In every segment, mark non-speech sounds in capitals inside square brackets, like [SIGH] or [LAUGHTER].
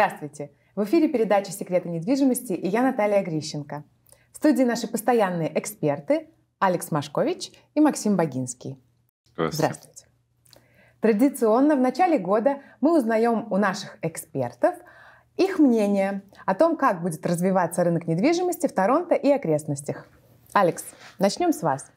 Здравствуйте! В эфире передача «Секреты недвижимости» и я Наталья Грищенко. В студии наши постоянные эксперты Алекс Машкович и Максим Богинский. Здравствуйте. Здравствуйте! Традиционно в начале года мы узнаем у наших экспертов их мнение о том, как будет развиваться рынок недвижимости в Торонто и окрестностях. Алекс, начнем с вас.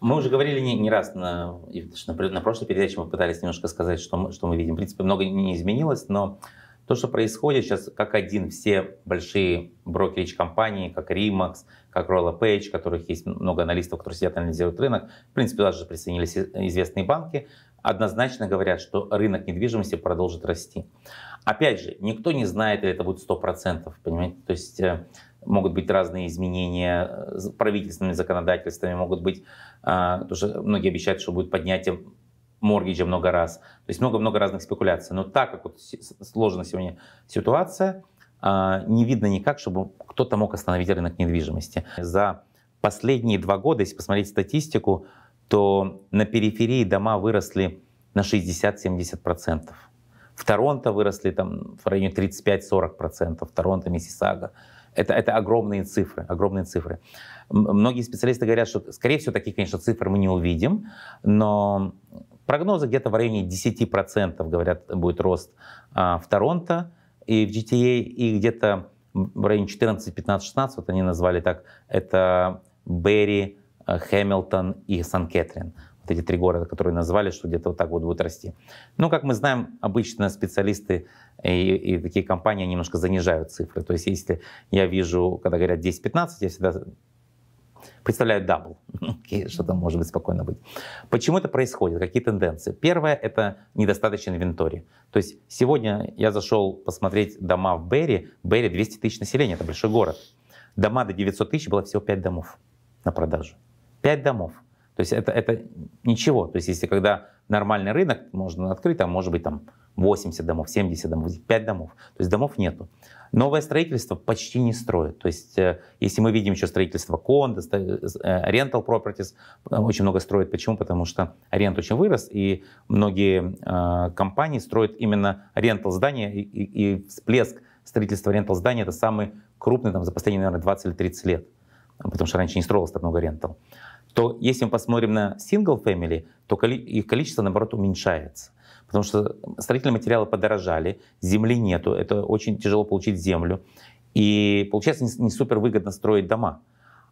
Мы уже говорили не, не раз, на, на, на прошлой передаче мы пытались немножко сказать, что мы, что мы видим. В принципе, много не изменилось, но то, что происходит сейчас, как один, все большие брокерич-компании, как REMAX, как Royal Page, которых есть много аналистов, которые сидят анализируют рынок, в принципе, даже присоединились известные банки, однозначно говорят, что рынок недвижимости продолжит расти. Опять же, никто не знает, или это будет 100%, понимаете? То есть э, могут быть разные изменения э, правительственными законодательствами, могут быть, а, потому что многие обещают, что будет поднятие моргиджа много раз. То есть много-много разных спекуляций. Но так как вот сложена сегодня ситуация, а, не видно никак, чтобы кто-то мог остановить рынок недвижимости. За последние два года, если посмотреть статистику, то на периферии дома выросли на 60-70%. В Торонто выросли там в районе 35-40%, в Торонто, Миссисага. Это, это огромные цифры, огромные цифры. Многие специалисты говорят, что, скорее всего, такие, конечно, цифры мы не увидим, но Прогнозы где-то в районе 10%, говорят, будет рост а, в Торонто и в GTA, а. и где-то в районе 14, 15, 16, вот они назвали так, это Берри, а, Хэмилтон и Сан-Кэтрин. Вот эти три города, которые назвали, что где-то вот так вот будут расти. но ну, как мы знаем, обычно специалисты и, и такие компании немножко занижают цифры. То есть, если я вижу, когда говорят 10-15, я всегда представляют дабл. Ну, что там может быть спокойно быть. Почему это происходит? Какие тенденции? Первое – это недостаточно инвентарий. То есть сегодня я зашел посмотреть дома в Берри. Берри 200 тысяч населения, это большой город. Дома до 900 тысяч было всего 5 домов на продажу. 5 домов. То есть это, это ничего. То есть если когда нормальный рынок, можно открыть, там может быть там 80 домов, 70 домов, 5 домов. То есть домов нету. Новое строительство почти не строят. То есть, э, если мы видим еще строительство кондо, э, rental properties, э, очень много строят. Почему? Потому что рент очень вырос, и многие компании строят именно рентал здания, и, и, и всплеск строительства рентал здания это самый крупный там, за последние, наверное, 20 или 30 лет, потому что раньше не строилось так много рентал то если мы посмотрим на single family, то их количество, наоборот, уменьшается потому что строительные материалы подорожали, земли нету, это очень тяжело получить землю. И получается не, не супер выгодно строить дома.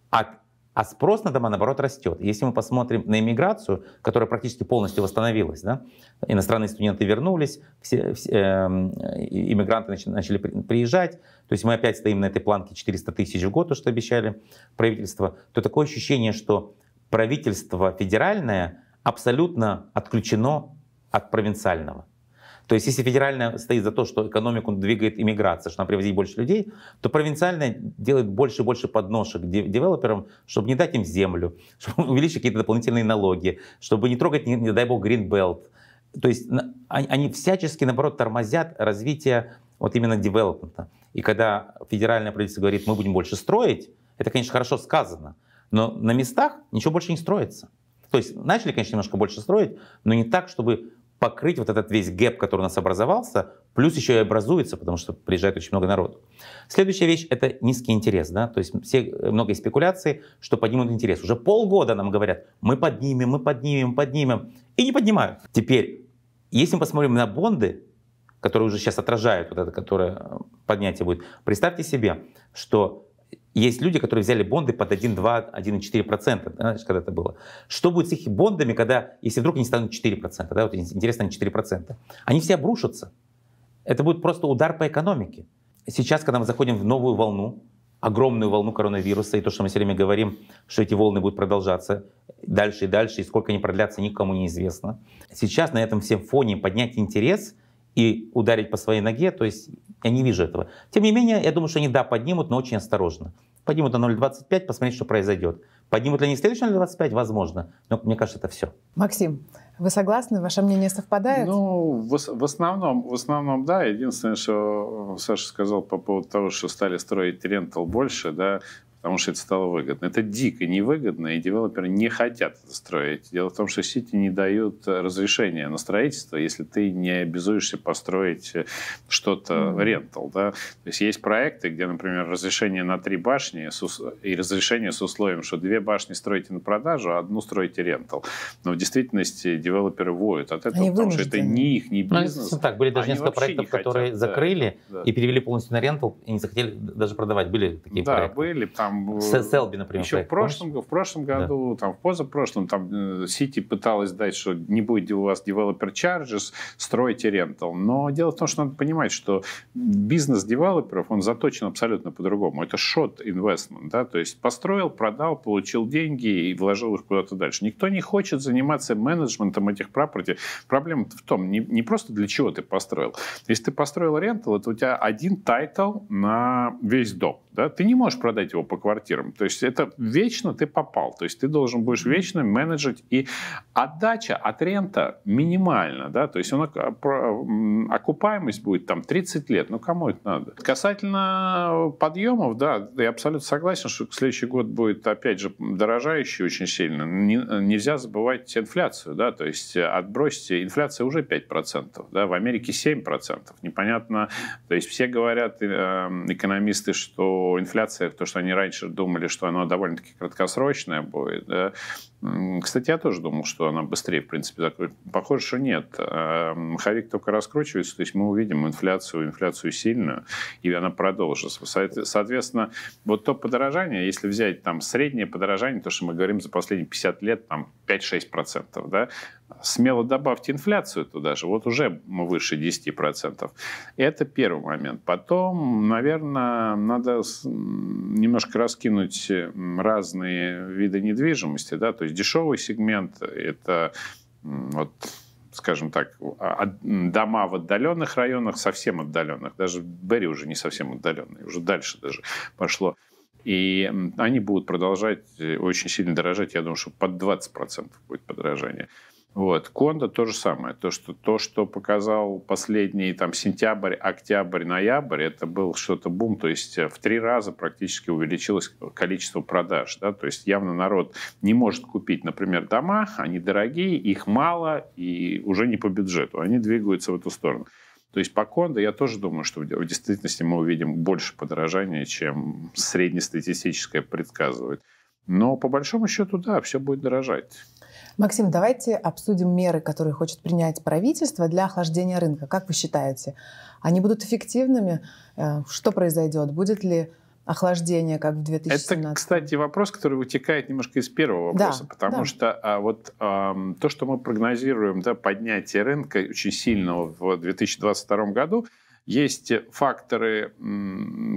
А, а спрос на дома, наоборот, растет. Если мы посмотрим на иммиграцию, которая практически полностью восстановилась, да, иностранные студенты вернулись, все, все, э, иммигранты начали, начали приезжать, то есть мы опять стоим на этой планке 400 тысяч в год, то, что обещали правительство, то такое ощущение, что правительство федеральное абсолютно отключено от провинциального. То есть если федеральная стоит за то, что экономику двигает иммиграция, что она привозить больше людей, то провинциальная делает больше и больше подношек девелоперам, чтобы не дать им землю, [LAUGHS] чтобы увеличить какие-то дополнительные налоги, чтобы не трогать, не, не дай бог, Greenbelt. То есть а, они всячески, наоборот, тормозят развитие вот именно девелопмента. И когда федеральное правительство говорит, мы будем больше строить, это, конечно, хорошо сказано, но на местах ничего больше не строится. То есть начали, конечно, немножко больше строить, но не так, чтобы покрыть вот этот весь гэп, который у нас образовался, плюс еще и образуется, потому что приезжает очень много народу. Следующая вещь — это низкий интерес, да, то есть все, э, много спекуляций, что поднимут интерес. Уже полгода нам говорят, мы поднимем, мы поднимем, поднимем, и не поднимают. Теперь, если мы посмотрим на бонды, которые уже сейчас отражают вот это, которое э, поднятие будет, представьте себе, что есть люди, которые взяли бонды под 1,2, процента, знаешь, когда это было. Что будет с их бондами, когда, если вдруг они станут 4%, да, вот интересно, они 4%, они все обрушатся. Это будет просто удар по экономике. Сейчас, когда мы заходим в новую волну, огромную волну коронавируса, и то, что мы все время говорим, что эти волны будут продолжаться дальше и дальше, и сколько они продлятся, никому не известно. Сейчас на этом всем фоне поднять интерес и ударить по своей ноге, то есть я не вижу этого. Тем не менее, я думаю, что они, да, поднимут, но очень осторожно. Поднимут на 0,25, посмотреть, что произойдет. Поднимут ли они следующий 0,25? Возможно. Но мне кажется, это все. Максим, вы согласны? Ваше мнение совпадает? Ну, в, в, основном, в основном, да. Единственное, что Саша сказал по поводу того, что стали строить рентал больше, да, потому что это стало выгодно. Это дико невыгодно, и девелоперы не хотят это строить. Дело в том, что сети не дают э, разрешения на строительство, если ты не обязуешься построить э, что-то mm-hmm. рентал. Да? То есть есть проекты, где, например, разрешение на три башни и разрешение с условием, что две башни строите на продажу, а одну строите рентал. Но в действительности девелоперы воют от этого, Они потому вынуждены. что это не их, не ну, бизнес. Ну, так, были даже Они несколько проектов, не хотят, которые да, закрыли да. и перевели полностью на рентал, и не захотели даже продавать. Были такие да, проекты? Да, были, там там... Э, Селби, например. Еще в прошлом, в прошлом году, да. там, в позапрошлом, там э, Сити пыталась дать, что не будет у вас developer charges, стройте рентал. Но дело в том, что надо понимать, что бизнес девелоперов, он заточен абсолютно по-другому. Это shot investment, да, то есть построил, продал, получил деньги и вложил их куда-то дальше. Никто не хочет заниматься менеджментом этих property. Проблема в том, не, не просто для чего ты построил. Если ты построил рентал, это у тебя один тайтл на весь дом. Да? Ты не можешь продать его по квартирам. То есть это вечно ты попал. То есть ты должен будешь вечно менеджить. И отдача от рента минимальна. Да? То есть он, а, окупаемость будет там 30 лет. Ну кому это надо? Касательно подъемов, да, я абсолютно согласен, что следующий год будет, опять же, дорожающий очень сильно. Не, нельзя забывать инфляцию. Да? То есть отбросьте, инфляция уже 5%. Да? В Америке 7%. Непонятно. То есть все говорят, э, эм, экономисты, что инфляция, то, что они раньше раньше думали, что оно довольно-таки краткосрочное будет, да, кстати, я тоже думал, что она быстрее, в принципе, закроет. Похоже, что нет. Эм, Харик только раскручивается, то есть мы увидим инфляцию, инфляцию сильную, и она продолжится. Соответственно, вот то подорожание, если взять там среднее подорожание, то, что мы говорим за последние 50 лет, там 5-6%, да, смело добавьте инфляцию туда же, вот уже мы выше 10%. Это первый момент. Потом, наверное, надо немножко раскинуть разные виды недвижимости, да, то есть дешевый сегмент, это вот скажем так, а, дома в отдаленных районах, совсем отдаленных, даже Берри уже не совсем отдаленный, уже дальше даже пошло. И они будут продолжать э, очень сильно дорожать, я думаю, что под 20% будет подорожание. Вот. Конда то же самое. То, что, то, что показал последний там, сентябрь, октябрь, ноябрь, это был что-то бум. То есть э, в три раза практически увеличилось количество продаж. Да? То есть явно народ не может купить, например, дома, они дорогие, их мало и уже не по бюджету. Они двигаются в эту сторону. То есть по кондо я тоже думаю, что в действительности мы увидим больше подорожания, чем среднестатистическое предсказывает. Но по большому счету, да, все будет дорожать. Максим, давайте обсудим меры, которые хочет принять правительство для охлаждения рынка. Как вы считаете, они будут эффективными? Э, что произойдет? Будет ли охлаждение, как в 2017? Это, кстати, вопрос, который вытекает немножко из первого вопроса, да, потому да. что а, вот а, то, что мы прогнозируем, да, поднятие рынка очень сильного в 2022 году, есть факторы,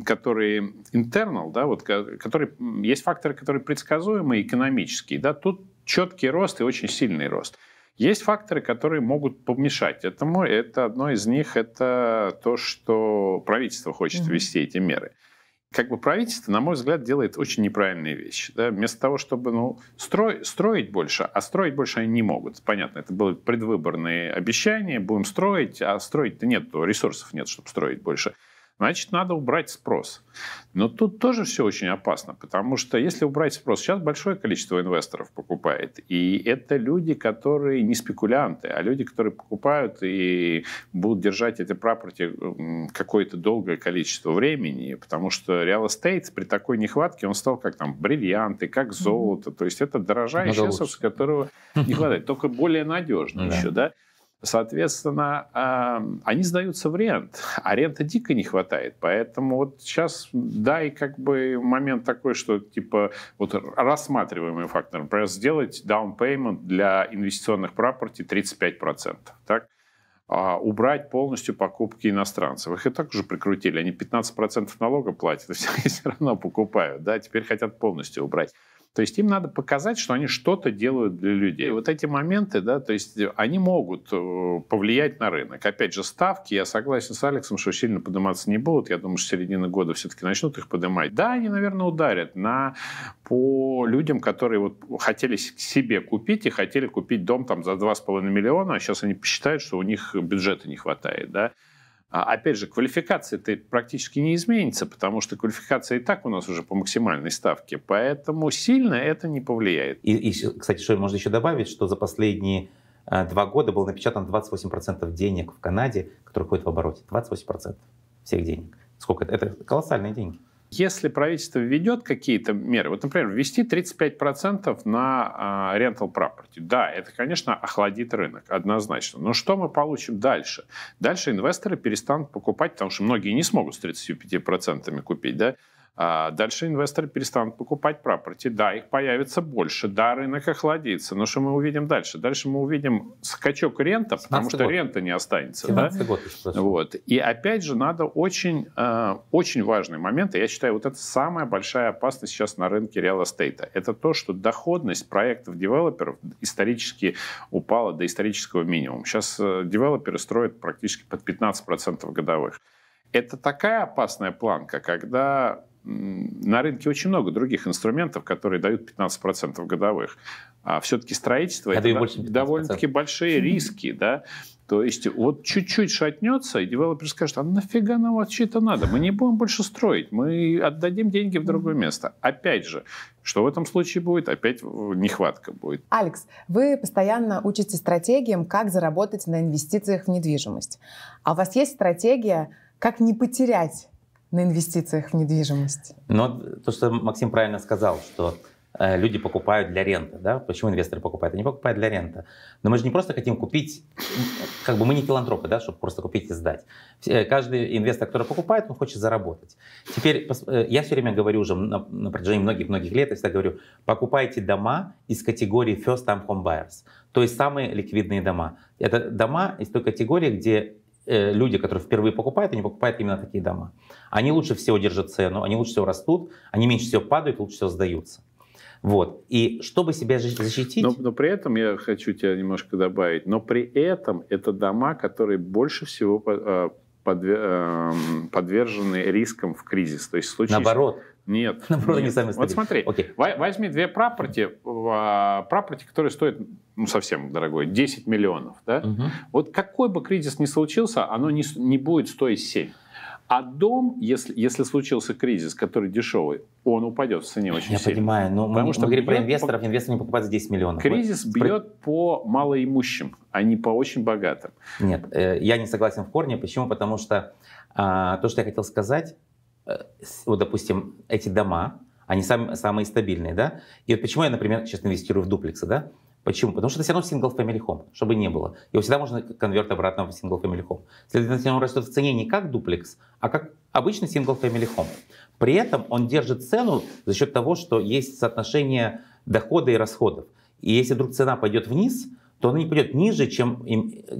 которые internal, да, вот, которые, есть факторы, которые предсказуемые, экономические. Да, тут четкий рост и очень сильный рост. Есть факторы, которые могут помешать этому. Это одно из них это то, что правительство хочет ввести эти меры. Как бы правительство, на мой взгляд, делает очень неправильные вещи. Да? Вместо того, чтобы ну, строй, строить больше, а строить больше они не могут. Понятно, это было предвыборные обещания, будем строить, а строить-то нет, ресурсов нет, чтобы строить больше значит, надо убрать спрос. Но тут тоже все очень опасно, потому что если убрать спрос, сейчас большое количество инвесторов покупает, и это люди, которые не спекулянты, а люди, которые покупают и будут держать эти прапорти какое-то долгое количество времени, потому что real estate при такой нехватке, он стал как там бриллианты, как золото, то есть это дорожающий ресурс, которого не хватает, только более надежно mm-hmm. Ну еще, да? Соответственно, они сдаются в рент, а рента дико не хватает. Поэтому вот сейчас, да, и как бы момент такой, что типа вот рассматриваемый фактор, например, сделать down payment для инвестиционных пропорти 35%, так? А убрать полностью покупки иностранцев. Их и так уже прикрутили. Они 15% налога платят, [LAUGHS] и все равно покупают. Да? Теперь хотят полностью убрать. То есть им надо показать, что они что-то делают для людей. И вот эти моменты, да, то есть они могут э, повлиять на рынок. Опять же, ставки, я согласен с Алексом, что сильно подниматься не будут. Я думаю, что середина года все-таки начнут их поднимать. Да, они, наверное, ударят на, по людям, которые вот хотели себе купить и хотели купить дом там за 2,5 миллиона, а сейчас они посчитают, что у них бюджета не хватает. Да? А опять же, квалификация это практически не изменится, потому что квалификация и так у нас уже по максимальной ставке, поэтому сильно это не повлияет. И, и кстати, что можно еще добавить, что за последние а, два года было напечатано 28% денег в Канаде, которые ходят в обороте. 28% всех денег. Сколько это? Это колоссальные деньги. Если правительство введет какие-то меры, вот, например, ввести 35% на э, rental property, да, это, конечно, охладит рынок, однозначно. Но что мы получим дальше? Дальше инвесторы перестанут покупать, потому что многие не смогут с 35% купить, да, а дальше инвесторы перестанут покупать property. Да, их появится больше, да, рынок охладится. Но что мы увидим дальше? Дальше мы увидим скачок рента, потому что год. рента не останется. Да? Год, вот. И опять же, надо очень, э, очень важный момент, я считаю, вот это самая большая опасность сейчас на рынке реал-эстейта. Это то, что доходность проектов девелоперов исторически упала до исторического минимума. Сейчас э, девелоперы строят практически под 15% годовых. Это такая опасная планка, когда на рынке очень много других инструментов, которые дают 15% годовых. А все-таки строительство а это довольно-таки большие [LAUGHS] риски, да. То есть вот чуть-чуть шатнется, и девелопер скажет, а нафига нам вообще это надо? Мы не будем больше строить, мы отдадим деньги в другое место. Опять же, что в этом случае будет? Опять нехватка будет. Алекс, вы постоянно учите стратегиям, как заработать на инвестициях в недвижимость. А у вас есть стратегия, как не потерять на инвестициях в недвижимость? Но то, что Максим правильно сказал, что э, люди покупают для ренты. Да? Почему инвесторы покупают? Они покупают для ренты. Но мы же не просто хотим купить, как бы мы не филантропы, да, чтобы просто купить и сдать. Э, каждый инвестор, который покупает, он хочет заработать. Теперь э, я все время говорю уже на, на протяжении многих-многих лет, я всегда говорю, покупайте дома из категории first time home buyers, то есть самые ликвидные дома. Это дома из той категории, где люди, которые впервые покупают, они покупают именно такие дома. Они лучше всего держат цену, они лучше всего растут, они меньше всего падают, лучше всего сдаются. Вот. И чтобы себя защитить... Но, но при этом я хочу тебя немножко добавить, но при этом это дома, которые больше всего э, э, подвержены рискам в кризис. То есть в случае... Наоборот. Нет. [LAUGHS] Наоборот, нет. они сами Вот смотри, Окей. возьми две прапорти, прапорти, которые стоят, ну, совсем дорогой, 10 миллионов. Да? Угу. Вот какой бы кризис ни случился, оно не, не будет стоить 7. А дом, если, если случился кризис, который дешевый, он упадет в цене очень Я сильно. Я понимаю, но Потому мы, что мы говорим про инвесторов, по... инвесторы не покупают за 10 миллионов. Кризис вот. бьет по малоимущим, а не по очень богатым. Нет, э, я не согласен в корне. Почему? Потому что а, то, что я хотел сказать, э, вот, допустим, эти дома, они сам, самые стабильные, да? И вот почему я, например, сейчас инвестирую в дуплексы, да? Почему? Потому что это все равно сингл family home, чтобы не было. Его всегда можно конверт обратно в сингл family home. Следовательно, он растет в цене не как дуплекс, а как обычный сингл family home. При этом он держит цену за счет того, что есть соотношение дохода и расходов. И если вдруг цена пойдет вниз, то она не пойдет ниже, чем,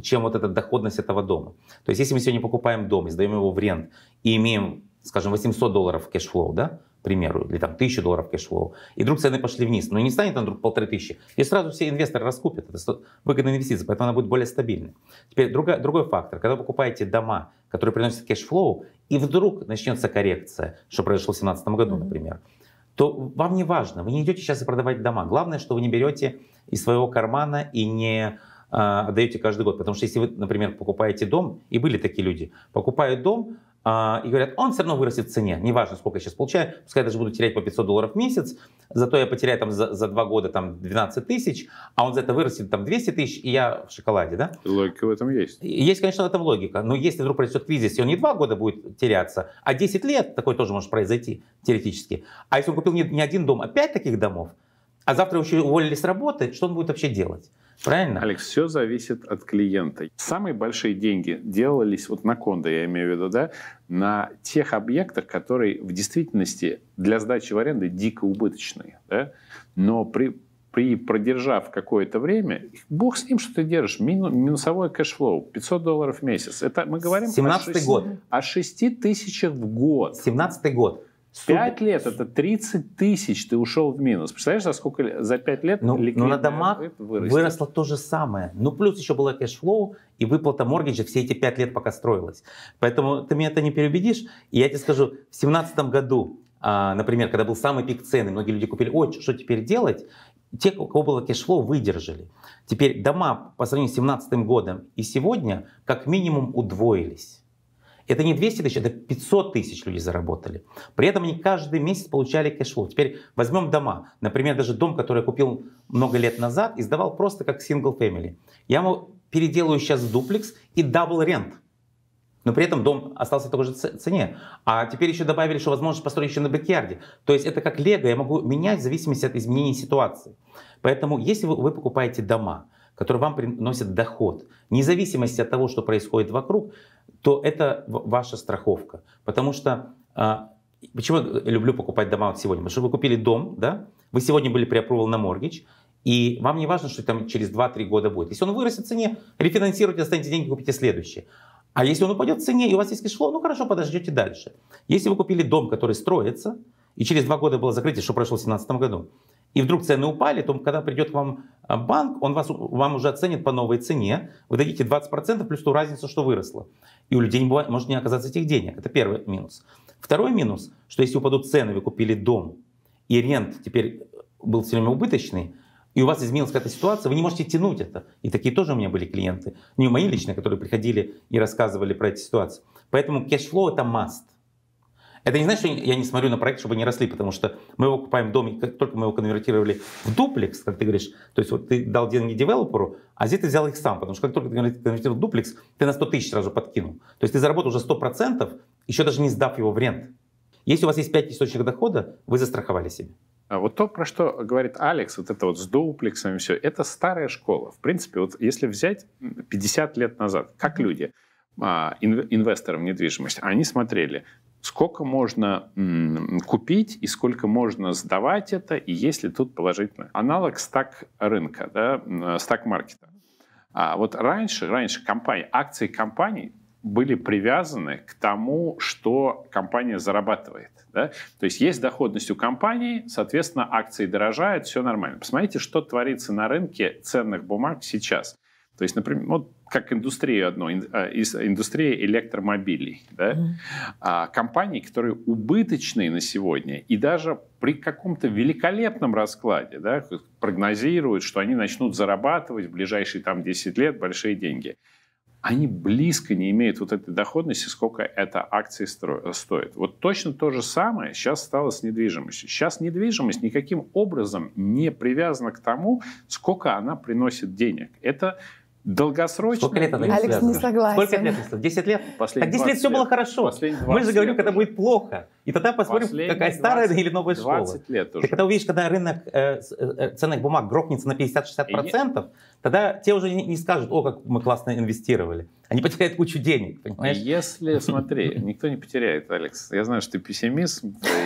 чем вот эта доходность этого дома. То есть если мы сегодня покупаем дом и сдаем его в рент и имеем, скажем, 800 долларов кэшфлоу, да, примеру, или там тысячу долларов кэшфлоу, и вдруг цены пошли вниз, но не станет она вдруг полторы тысячи, и сразу все инвесторы раскупят, это выгодная инвестиция, поэтому она будет более стабильной. Теперь другой, другой фактор, когда вы покупаете дома, которые приносят кэшфлоу, и вдруг начнется коррекция, что произошло в 2017 году, например, то вам не важно, вы не идете сейчас и продавать дома. Главное, что вы не берете из своего кармана и не а, отдаете каждый год. Потому что если вы, например, покупаете дом, и были такие люди, покупают дом, а, и говорят, он все равно вырастет в цене, неважно, сколько я сейчас получаю, пускай я даже буду терять по 500 долларов в месяц, зато я потеряю там за, за два года там 12 тысяч, а он за это вырастет там 200 тысяч, и я в шоколаде, да? Логика в этом есть. Есть, конечно, в этом логика, но если вдруг произойдет кризис, и он не два года будет теряться, а 10 лет, такой тоже может произойти теоретически, а если он купил не, не один дом, а пять таких домов, а завтра еще уволили с работы, что он будет вообще делать? Правильно? Алекс, все зависит от клиента. Самые большие деньги делались вот на кондо, я имею в виду, да, на тех объектах, которые в действительности для сдачи в аренду дико убыточные. Да? Но при, при продержав какое-то время, бог с ним, что ты держишь, мину, минусовой кэшфлоу, 500 долларов в месяц. Это мы говорим 17 о, 6, год. о 6 тысячах в год. 17 год. Супер. 5 лет это 30 тысяч ты ушел в минус. Представляешь, за сколько за 5 лет ну, ну на домах выросло то же самое. Ну, плюс еще было кэшфлоу и выплата моргиджа все эти 5 лет, пока строилась. Поэтому ты меня это не переубедишь. И я тебе скажу, в 2017 году, а, например, когда был самый пик цены, многие люди купили, ой, что теперь делать? те, у кого было кэшфлоу, выдержали. Теперь дома по сравнению с 2017 годом и сегодня как минимум удвоились. Это не 200 тысяч, это 500 тысяч людей заработали. При этом они каждый месяц получали кэшфлоу. Теперь возьмем дома. Например, даже дом, который я купил много лет назад и сдавал просто как single family. Я ему переделаю сейчас в дуплекс и дабл рент. Но при этом дом остался в такой же цене. А теперь еще добавили, что возможность построить еще на бэкьярде. То есть это как лего, я могу менять в зависимости от изменения ситуации. Поэтому если вы, вы покупаете дома, которые вам приносят доход, вне зависимости от того, что происходит вокруг, то это ваша страховка. Потому что а, Почему я люблю покупать дома вот сегодня? Потому что вы купили дом, да? Вы сегодня были при на моргидж, и вам не важно, что там через 2-3 года будет. Если он вырастет в цене, рефинансируйте, достанете деньги, купите следующее, А если он упадет в цене, и у вас есть кэшфлоу, ну хорошо, подождете дальше. Если вы купили дом, который строится, и через 2 года было закрытие, что прошло в 2017 году, и вдруг цены упали, то когда придет вам а, банк, он вас, вам уже оценит по новой цене, вы дадите 20% плюс ту разницу, что выросла. И у людей не бывает, может не оказаться этих денег. Это первый минус. Второй минус, что если упадут цены, вы купили дом, и рент теперь был все время убыточный, и у вас изменилась какая-то ситуация, вы не можете тянуть это. И такие тоже у меня были клиенты, не ну, мои личные, которые приходили и рассказывали про эти ситуации. Поэтому кэшфлоу это must. Это не значит, что я не смотрю на проект, чтобы они росли, потому что мы покупаем дом, и как только мы его конвертировали в дуплекс, как ты говоришь, то есть вот ты дал деньги девелоперу, а здесь ты взял их сам, потому что как только ты конвертировал в дуплекс, ты на 100 тысяч сразу подкинул. То есть ты заработал уже 100%, еще даже не сдав его в рент. Если у вас есть 5 источников дохода, вы застраховали себя. А вот то, про что говорит Алекс, вот это вот с дуплексами все, это старая школа. В принципе, вот если взять 50 лет назад, как люди, а, инвесторам недвижимости, они смотрели, сколько можно купить и сколько можно сдавать это, и есть ли тут положительное. Аналог стак рынка, да, стак маркета. А вот раньше, раньше компании, акции компаний были привязаны к тому, что компания зарабатывает. Да? То есть есть доходность у компании, соответственно, акции дорожают, все нормально. Посмотрите, что творится на рынке ценных бумаг сейчас. То есть, например, вот как индустрию одну, э, из э, индустрии электромобилей. Да? Mm. А, компании, которые убыточные на сегодня, и даже при каком-то великолепном раскладе да, прогнозируют, что они начнут зарабатывать в ближайшие там, 10 лет большие деньги. Они близко не имеют вот этой доходности, сколько эта акция стоит. Вот точно то же самое сейчас стало с недвижимостью. Сейчас недвижимость никаким образом не привязана к тому, сколько она приносит денег. Это Долгосрочно. Сколько лет она не Алекс связана? не согласен. Сколько лет? 10 лет? Последние а так 10 лет все лет. было хорошо. Мы же говорим, когда будет плохо. И тогда посмотрим, Последние какая старая или новая 20 школа. лет уже. Ты когда увидишь, когда рынок э, э, э ценных бумаг грохнется на 50-60%, не... тогда те уже не, не скажут, о, как мы классно инвестировали. Они потеряют кучу денег, понимаешь? Если, смотри, никто не потеряет, Алекс. Я знаю, что ты пессимист,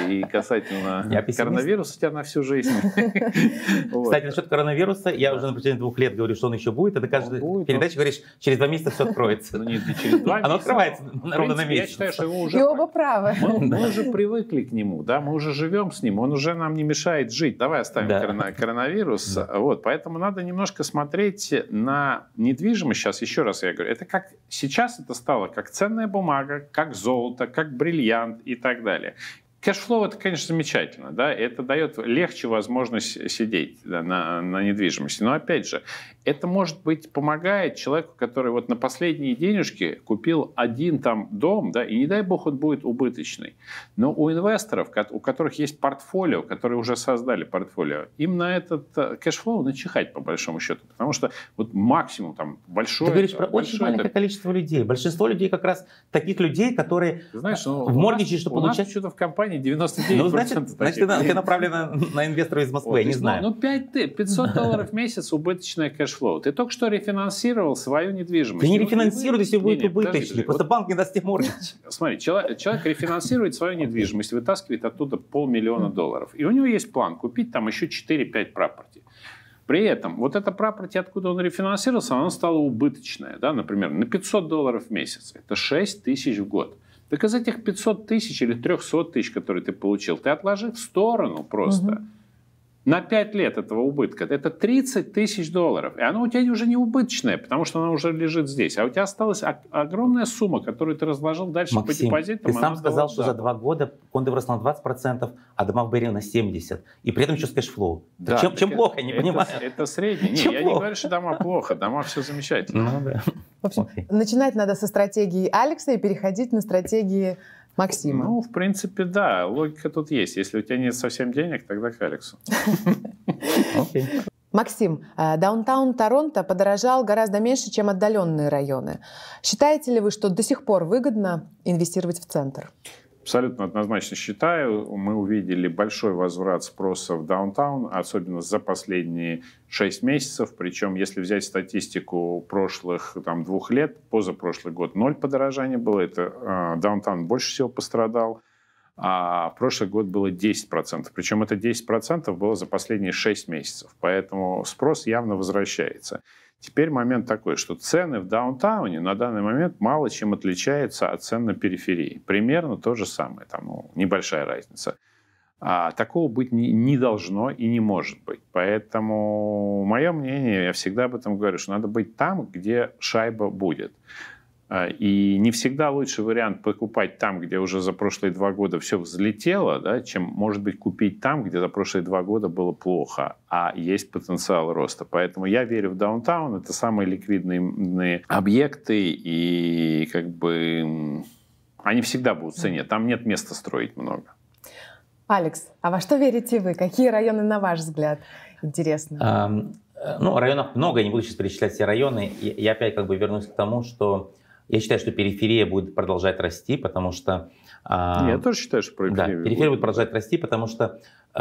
и касательно [LAUGHS] коронавируса у тебя на всю жизнь. [LAUGHS] Кстати, насчет коронавируса, я уже на протяжении двух лет говорю, что он еще будет, А ты каждую передаче говоришь, через два месяца все откроется. Ну нет, через два [LAUGHS] Оно открывается ровно на месяц. Я считаю, что его уже... И оба правы. Мы уже привыкли к нему, да, мы уже живем с ним, он уже нам не мешает жить. Давай оставим да. корона- коронавирус. Да. Вот, поэтому надо немножко смотреть на недвижимость. Сейчас еще раз я говорю, это как сейчас это стало как ценная бумага, как золото, как бриллиант и так далее. Кэшфлоу это, конечно, замечательно, да, это дает легче возможность сидеть да, на, на недвижимости. Но опять же, это, может быть, помогает человеку, который вот на последние денежки купил один там дом, да, и не дай бог он будет убыточный. Но у инвесторов, у которых есть портфолио, которые уже создали портфолио, им на этот э, кэшфлоу начихать, по большому счету. Потому что вот максимум там большое... Ты говоришь про большое, очень маленькое это... количество людей. Большинство людей как раз таких людей, которые Знаешь, ну, в моргиче, что получать... У нас что-то в компании 99% Ну, значит, значит ты, ты направлена на инвестора из Москвы, вот, я не ну, знаю. Ну, 5, 500 долларов в месяц убыточное кэшфлоу кэшфлоу. Ты только что рефинансировал свою недвижимость. Ты не рефинансируй, если будет убыточный. Просто банк не даст тебе моргидж. [LAUGHS] Смотри, человек рефинансирует свою недвижимость, вытаскивает оттуда полмиллиона хм. долларов. И у него есть план купить там еще 4-5 пропорти. При этом вот эта пропорти откуда он рефинансировался, она стала убыточная. Да? Например, на 500 долларов в месяц. Это 6 тысяч в год. Так из этих 500 тысяч или 300 тысяч, которые ты получил, ты отложи в сторону просто. Угу на 5 лет этого убытка. Это 30 тысяч долларов. И оно у тебя уже не убыточное, потому что оно уже лежит здесь. А у тебя осталась огромная сумма, которую ты разложил дальше Максим, по депозитам. ты сам сказал, что за 2 года фонды выросли на 20%, а дома в на 70%. И при этом еще с кэшфлоу. Да, чем чем это, плохо, я не это, понимаю. Это средний. Не, я плохо? не говорю, что дома плохо. Дома все замечательно. Ну, да. В общем, начинать надо со стратегии Алекса и переходить на стратегии Максима. Ну, в принципе, да, логика тут есть. Если у тебя нет совсем денег, тогда к Алексу. Максим, э, даунтаун Торонто подорожал гораздо меньше, чем отдаленные районы. Считаете ли вы, что до сих пор выгодно инвестировать в центр? Абсолютно однозначно считаю, мы увидели большой возврат спроса в даунтаун, особенно за последние 6 месяцев. Причем, если взять статистику прошлых там, двух лет, позапрошлый год ноль подорожания было, это э, даунтаун больше всего пострадал, а прошлый год было 10%. Причем это 10% было за последние 6 месяцев, поэтому спрос явно возвращается. Теперь момент такой, что цены в даунтауне на данный момент мало чем отличаются от цен на периферии. Примерно то же самое, там ну, небольшая разница. А такого быть не, не должно и не может быть. Поэтому мое мнение, я всегда об этом говорю, что надо быть там, где шайба будет. А, и не всегда лучший вариант покупать там, где уже за прошлые два года все взлетело, да, чем, может быть, купить там, где за прошлые два года было плохо, а есть потенциал роста. Поэтому я верю в даунтаун. Это самые ликвидные объекты и как бы они всегда будут в цене. Там нет места строить много. Алекс, а во что верите вы? Какие районы, на ваш взгляд, интересны? Um, ну, районов много, я не буду сейчас перечислять все районы. Я, я опять как бы вернусь к тому, что я считаю, что периферия будет продолжать расти, потому что... Э, Я тоже считаю, что периферия... Да, периферия будет продолжать расти, потому что э,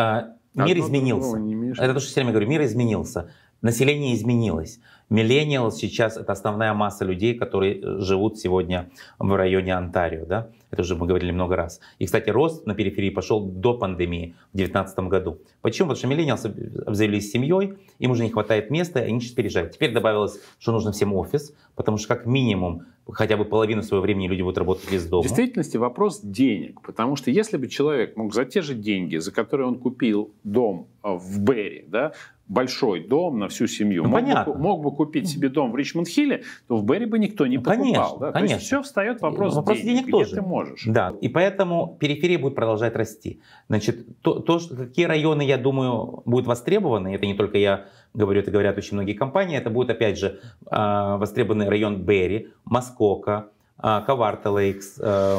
мир Одно изменился. Это то, что я все время говорю, мир изменился, население изменилось. Миллениал сейчас это основная масса людей, которые э, живут сегодня в районе Онтарио. Да? Это уже мы говорили много раз. И, кстати, рост на периферии пошел до пандемии в 2019 году. Почему? Потому что миллениалсы обзавелись семьей, им уже не хватает места, и они сейчас переезжают. Теперь добавилось, что нужно всем офис, потому что как минимум хотя бы половину своего времени люди будут работать из дома. В действительности вопрос денег, потому что если бы человек мог за те же деньги, за которые он купил дом а, в Берри, да, большой дом на всю семью. Ну, мог, Бы, мог бы купить себе дом в Ричмонд-Хилле, то в Берри бы никто не ну, покупал. Конечно, да? конечно. То есть все встает вопрос, вопрос денег, денег где тоже. ты можешь. Да, и поэтому периферия будет продолжать расти. Значит, то, то что, какие районы, я думаю, будут востребованы, это не только я говорю, это говорят очень многие компании, это будет, опять же, а, востребованный район Берри, Москока, а, Коварта Лейкс, а,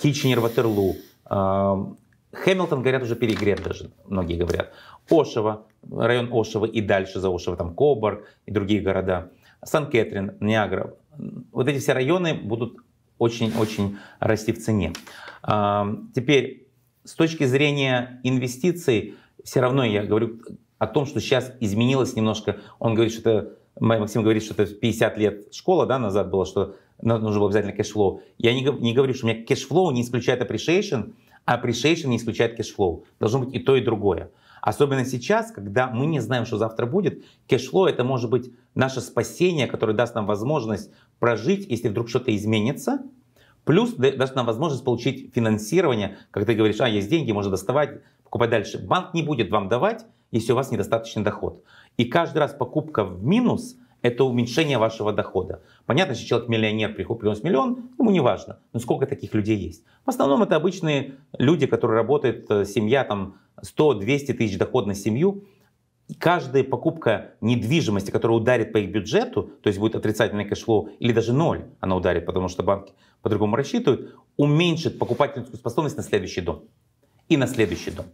Кичнер, Ватерлу, Хэмилтон, говорят, уже перегрет даже, многие говорят. Ошева, район Ошева и дальше за Ошева, там Кобар и другие города, Сан-Кэтрин, Ниагра. Вот эти все районы будут очень-очень расти в цене. А, теперь, с точки зрения инвестиций, все равно я говорю о том, что сейчас изменилось немножко. Он говорит, что это, Максим говорит, что это 50 лет школа да, назад было, что нужно было обязательно кэшфлоу. Я не, не говорю, что у меня кэшфлоу не исключает appreciation, а appreciation не исключает кэшфлоу. Должно быть и то, и другое. Особенно сейчас, когда мы не знаем, что завтра будет, кэшфлоу это может быть наше спасение, которое даст нам возможность прожить, если вдруг что-то изменится, плюс даст нам возможность получить финансирование, как ты говоришь, а, есть деньги, можно доставать, покупать дальше. Банк не будет вам давать, если у вас недостаточный доход. И каждый раз покупка в минус – это уменьшение вашего дохода. Понятно, что человек миллионер принес миллион, ему не важно, но сколько таких людей есть. В основном это обычные люди, которые работают, э, семья там 100-200 тысяч доход на семью. И каждая покупка недвижимости, которая ударит по их бюджету, то есть будет отрицательное кэшфлоу, или даже ноль она ударит, потому что банки по-другому рассчитывают, уменьшит покупательскую способность на следующий дом и на следующий дом.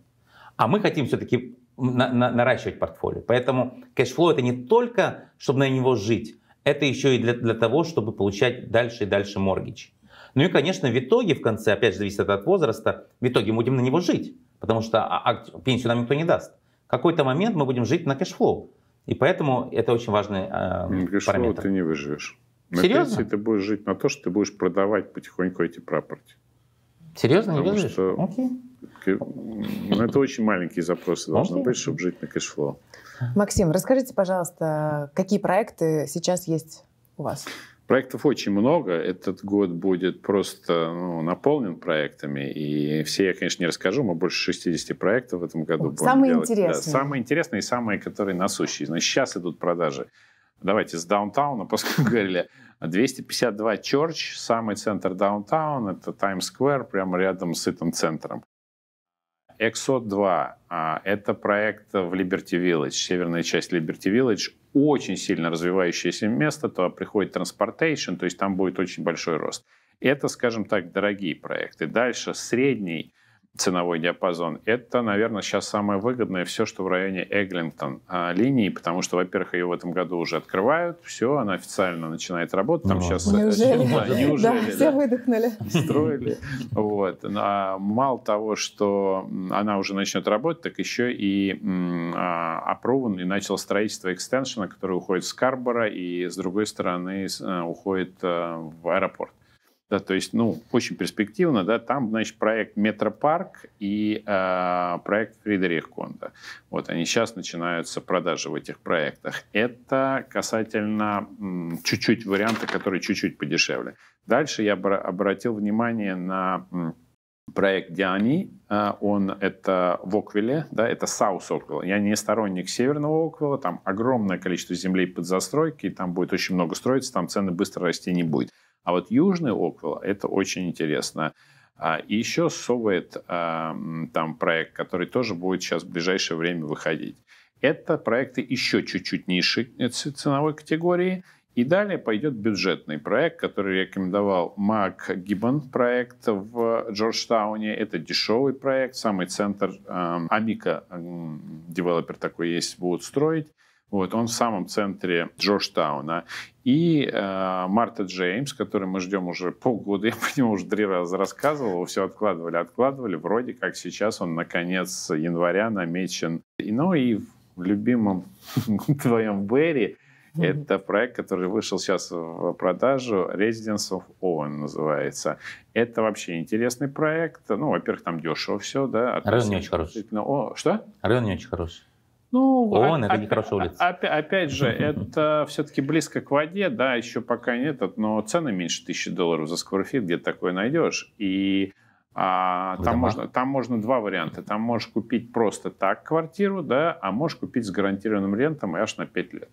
А мы хотим все-таки на, на, наращивать портфолио. Поэтому кэшфлоу это не только, чтобы на него жить, это еще и для, для того, чтобы получать дальше и дальше моргич. Ну и, конечно, в итоге, в конце, опять же, зависит от возраста, в итоге мы будем на него жить, потому что а, а пенсию нам никто не даст. В какой-то момент мы будем жить на кэшфлоу. И поэтому это очень важный э, на кэшфлоу параметр. ты не выживешь. На Серьезно? пенсии ты будешь жить на то, что ты будешь продавать потихоньку эти прапорти. Серьезно, Потому не что Окей. Ну, это очень маленькие запросы должны Окей. быть, чтобы жить на кэшфлоу. Максим, расскажите, пожалуйста, какие проекты сейчас есть у вас? Проектов очень много. Этот год будет просто ну, наполнен проектами. И все я, конечно, не расскажу. Мы больше 60 проектов в этом году будем Самые делать. интересные. Да, самые интересные и самые, которые насущие. Значит, сейчас идут продажи. Давайте с даунтауна, [LAUGHS] поскольку говорили 252 Church, самый центр даунтаун, это Times Square, прямо рядом с этим центром. XO2 – а, это проект в Liberty Village, северная часть Liberty Village, очень сильно развивающееся место, то приходит Transportation, то есть там будет очень большой рост. Это, скажем так, дорогие проекты. Дальше средний ценовой диапазон, это, наверное, сейчас самое выгодное все, что в районе Эглинтон а, линии, потому что, во-первых, ее в этом году уже открывают, все, она официально начинает работать, там ну, сейчас... Неужели? Э, да, неужели, да, да, все выдохнули. Строили. Вот. Ну, а, мало того, что она уже начнет работать, так еще и а, опрован и начало строительство экстеншена, который уходит с Карбора и, с другой стороны, э, уходит э, в аэропорт. Да, то есть, ну, очень перспективно, да, там, значит, проект Метропарк и э, проект Фридрих Конда. Вот они сейчас начинаются продажи в этих проектах. Это касательно чуть-чуть варианта, который чуть-чуть подешевле. Дальше я обратил внимание на проект Диани, а, он это в Оквиле, да, это Саус Оквилл. Я не сторонник Северного Оквилла, там огромное количество земли под застройки, там будет очень много строиться, там цены быстро расти не будет. А вот южный Оквилл – это очень интересно. А, и еще Совет, там проект, который тоже будет сейчас в ближайшее время выходить. Это проекты еще чуть-чуть ниши ценовой категории. И далее пойдет бюджетный проект, который рекомендовал Мак Гиббон проект в Джорджтауне. Это дешевый проект, самый центр Амика, девелопер такой есть, будут строить. Вот, он в самом центре Джорджтауна. И э, Марта Джеймс, который мы ждем уже полгода, [LAUGHS] я по нему уже три раза рассказывал, все откладывали, откладывали. Вроде как сейчас он на конец января намечен. И, ну и в любимом [LAUGHS] твоем Берри это проект, который вышел сейчас в продажу, Residence of Owen называется. Это вообще интересный проект. Ну, во-первых, там дешево все, да. Район не очень хороший. О, что? Район не очень хороший. Ну, он а, ООН, это нехорошо а, а, улица. Опять, опять же, это [LAUGHS] все-таки близко к воде, да, еще пока нет, но цены меньше тысячи долларов за скворфит фит где такое найдешь. И а, там, можно, там можно два варианта. Там можешь купить просто так квартиру, да, а можешь купить с гарантированным рентом аж на 5 лет.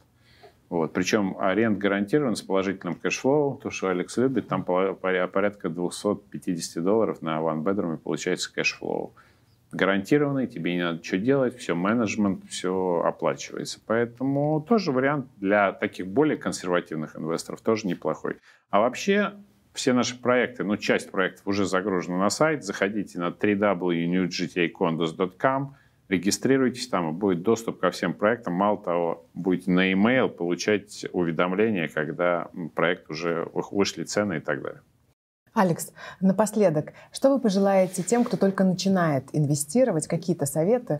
Вот. Причем аренд гарантирован с положительным кэшфлоу, то, что Алекс любит, там порядка 250 долларов на one bedroom и получается кэшфлоу гарантированный, тебе не надо что делать, все менеджмент, все оплачивается. Поэтому тоже вариант для таких более консервативных инвесторов тоже неплохой. А вообще все наши проекты, ну, часть проектов уже загружена на сайт. Заходите на www.newgtacondos.com, регистрируйтесь там, и будет доступ ко всем проектам. Мало того, будете на e-mail получать уведомления, когда проект уже вышли цены и так далее. Алекс, напоследок, что вы пожелаете тем, кто только начинает инвестировать, какие-то советы?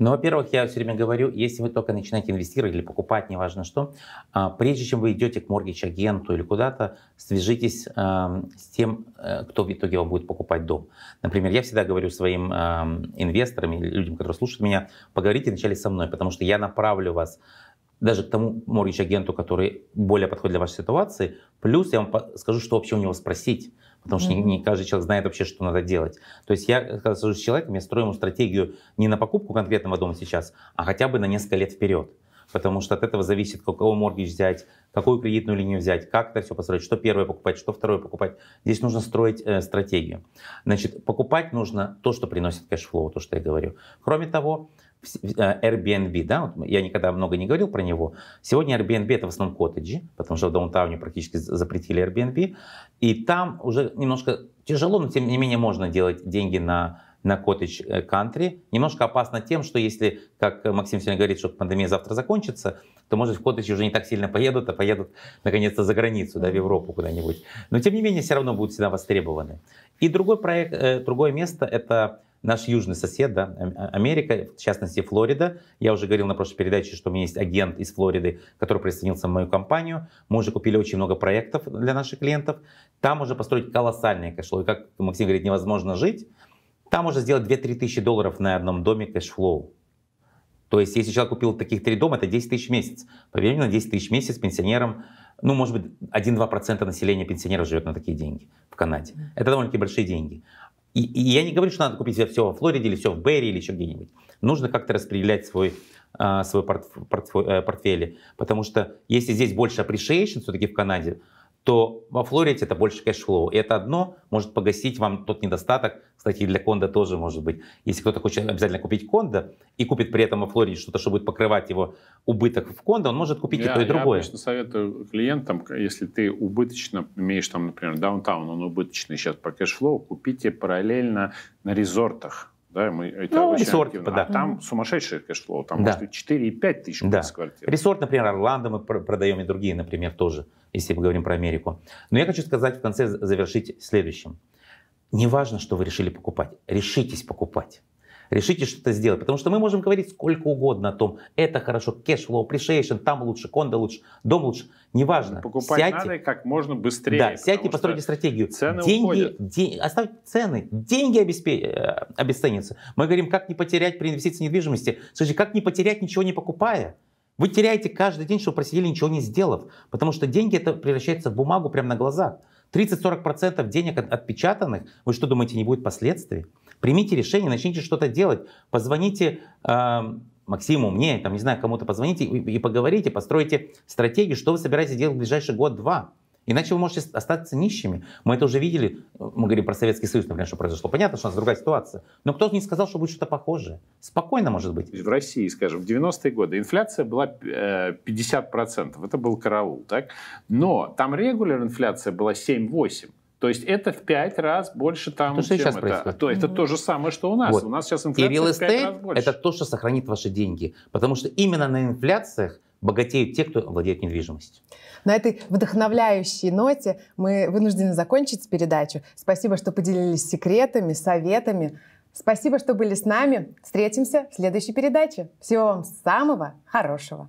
Ну, во-первых, я все время говорю, если вы только начинаете инвестировать или покупать, неважно что, а, прежде чем вы идете к моргич-агенту или куда-то, свяжитесь эм, с тем, э, кто в итоге вам будет покупать дом. Например, я всегда говорю своим эм, инвесторам или людям, которые слушают меня, поговорите вначале со мной, потому что я направлю вас даже к тому моргич-агенту, который более подходит для вашей ситуации. Плюс я вам скажу, что вообще у него спросить, потому что mm-hmm. не, не каждый человек знает вообще, что надо делать. То есть я, когда сажусь с человеком, я строю ему стратегию не на покупку конкретного дома сейчас, а хотя бы на несколько лет вперед. Потому что от этого зависит, какого моргич взять, какую кредитную линию взять, как это все построить, что первое покупать, что второе покупать. Здесь нужно строить э, стратегию. Значит, покупать нужно то, что приносит кэшфлоу, то, что я говорю. Кроме того, Э, Airbnb, да, вот я никогда много не говорил про него. Сегодня Airbnb это в основном коттеджи, потому что в Даунтауне практически запретили Airbnb. И там уже немножко тяжело, но тем не менее можно делать деньги на на коттедж э, кантри. Немножко опасно тем, что если, как Максим сегодня говорит, что пандемия завтра закончится, то, может, в коттедж уже не так сильно поедут, а поедут, наконец-то, за границу, да, в Европу куда-нибудь. Но, тем не менее, все равно будут всегда востребованы. И другой проект, э, другое место — это наш южный сосед, да, а, Америка, в частности Флорида. Я уже говорил на прошлой передаче, что у меня есть агент из Флориды, который присоединился в мою компанию. Мы уже купили очень много проектов для наших клиентов. Там уже построить колоссальное кэшфлоу. И как Максим говорит, невозможно жить. Там можно сделать 2-3 тысячи долларов на одном доме кэшфлоу. То есть, если человек купил таких три дома, это 10 тысяч в месяц. Поверьте, на 10 тысяч в месяц пенсионерам, ну, может быть, 1-2% населения пенсионеров живет на такие деньги в Канаде. Это довольно-таки большие деньги. И, и я не говорю, что надо купить все во Флориде или все в Берри или еще где-нибудь. Нужно как-то распределять свой, э, свой портф, портф, э, портфель, потому что если здесь больше appreciation все-таки в Канаде, то во флориде это больше кэшфлоу. И это одно может погасить вам тот недостаток. Кстати, для конда тоже может быть. Если кто-то хочет обязательно купить конда и купит при этом во Флориде что-то, что будет покрывать его убыток в конда, он может купить я, и то, и другое. Я обычно советую клиентам, если ты убыточно имеешь там, например, даунтаун, он убыточный сейчас по кэшфлоу, купите параллельно на резортах да, мы, это ну, ресорт, типа, да. А там сумасшедшее кэшфлоу, там да. может и 4 и 5 тысяч да. квартир. Ресорт, например, Орландо мы продаем и другие, например, тоже, если мы говорим про Америку. Но я хочу сказать в конце, завершить следующим. Не важно, что вы решили покупать, решитесь покупать решите что-то сделать. Потому что мы можем говорить сколько угодно о том, это хорошо, cash flow appreciation, там лучше, кондо лучше, дом лучше, неважно. Покупать сядьте, надо как можно быстрее. Да, сядьте, постройте стратегию. Цены деньги, уходят. оставьте цены, деньги обеспе, э, обесценятся. Мы говорим, как не потерять при инвестиции в недвижимости. Слушайте, как не потерять, ничего не покупая? Вы теряете каждый день, что просидели, ничего не сделав. Потому что деньги это превращается в бумагу прямо на глазах. 30-40% денег отпечатанных, вы что думаете, не будет последствий? Примите решение, начните что-то делать. Позвоните э, Максиму, мне, там, не знаю, кому-то позвоните и, и поговорите, постройте стратегию, что вы собираетесь делать в ближайший год-два. Иначе вы можете остаться нищими. Мы это уже видели, мы говорим про Советский Союз, например, что произошло. Понятно, что у нас другая ситуация. Но кто не сказал, что будет что-то похожее. Спокойно может быть. В России, скажем, в 90-е годы инфляция была 50%. Э, это был караул, так? Но там регулярная инфляция была 7-8%. То есть это в пять раз больше там, то, что сейчас это. Происходит. То, это mm-hmm. то же самое, что у нас. Вот. У нас сейчас инфляция И real estate это то, что сохранит ваши деньги. Потому что именно на инфляциях богатеют те, кто владеет недвижимостью. На этой вдохновляющей ноте мы вынуждены закончить передачу. Спасибо, что поделились секретами, советами. Спасибо, что были с нами. Встретимся в следующей передаче. Всего вам самого хорошего.